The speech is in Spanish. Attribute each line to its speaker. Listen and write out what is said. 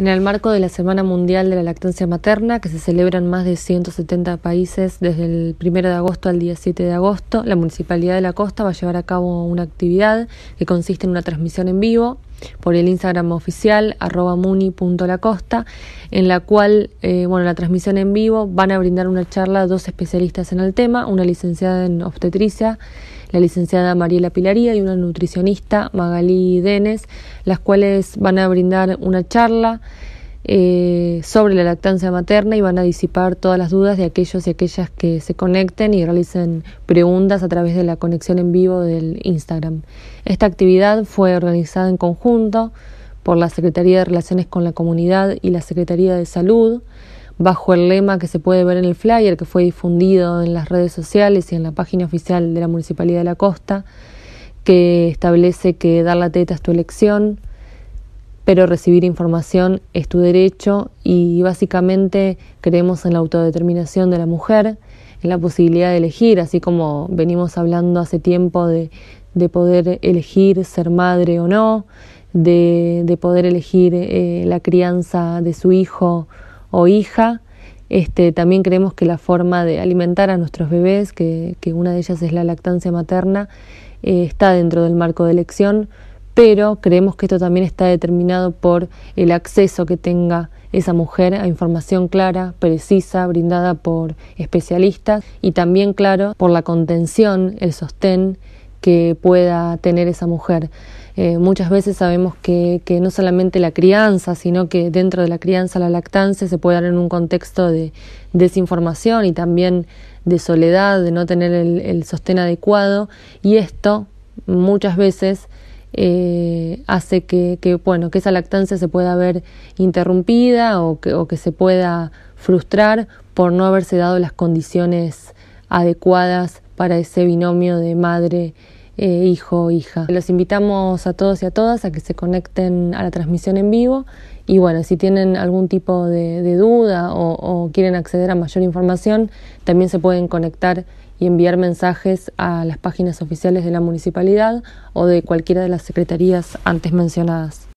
Speaker 1: En el marco de la Semana Mundial de la Lactancia Materna, que se celebra en más de 170 países desde el 1 de agosto al 17 de agosto, la Municipalidad de la Costa va a llevar a cabo una actividad que consiste en una transmisión en vivo por el Instagram oficial arroba muni.lacosta, en la cual, eh, bueno, la transmisión en vivo van a brindar una charla dos especialistas en el tema, una licenciada en obstetricia, la licenciada Mariela Pilaría y una nutricionista, Magalí Denes, las cuales van a brindar una charla eh, sobre la lactancia materna y van a disipar todas las dudas de aquellos y aquellas que se conecten y realicen preguntas a través de la conexión en vivo del Instagram. Esta actividad fue organizada en conjunto por la Secretaría de Relaciones con la Comunidad y la Secretaría de Salud bajo el lema que se puede ver en el flyer que fue difundido en las redes sociales y en la página oficial de la Municipalidad de la Costa, que establece que dar la teta es tu elección, pero recibir información es tu derecho y básicamente creemos en la autodeterminación de la mujer, en la posibilidad de elegir, así como venimos hablando hace tiempo de, poder elegir ser madre o no, de, poder elegir eh, la crianza de su hijo o hija. Este, también creemos que la forma de alimentar a nuestros bebés, que, una de ellas es la lactancia materna, eh, está dentro del marco de elección pero creemos que esto también está determinado por el acceso que tenga esa mujer a información clara, precisa, brindada por especialistas y también, claro, por la contención, el sostén que pueda tener esa mujer. Eh, muchas veces sabemos que, no solamente la crianza, sino que dentro de la crianza la lactancia se puede dar en un contexto de desinformación y también de soledad, de no tener el sostén adecuado y esto muchas veces eh, hace que, bueno, que esa lactancia se pueda ver interrumpida o que, o que se pueda frustrar por no haberse dado las condiciones adecuadas para ese binomio de madre eh, hijo o hija. Los invitamos a todos y a todas a que se conecten a la transmisión en vivo y bueno, si tienen algún tipo de, duda o, quieren acceder a mayor información, también se pueden conectar y enviar mensajes a las páginas oficiales de la municipalidad o de cualquiera de las secretarías antes mencionadas.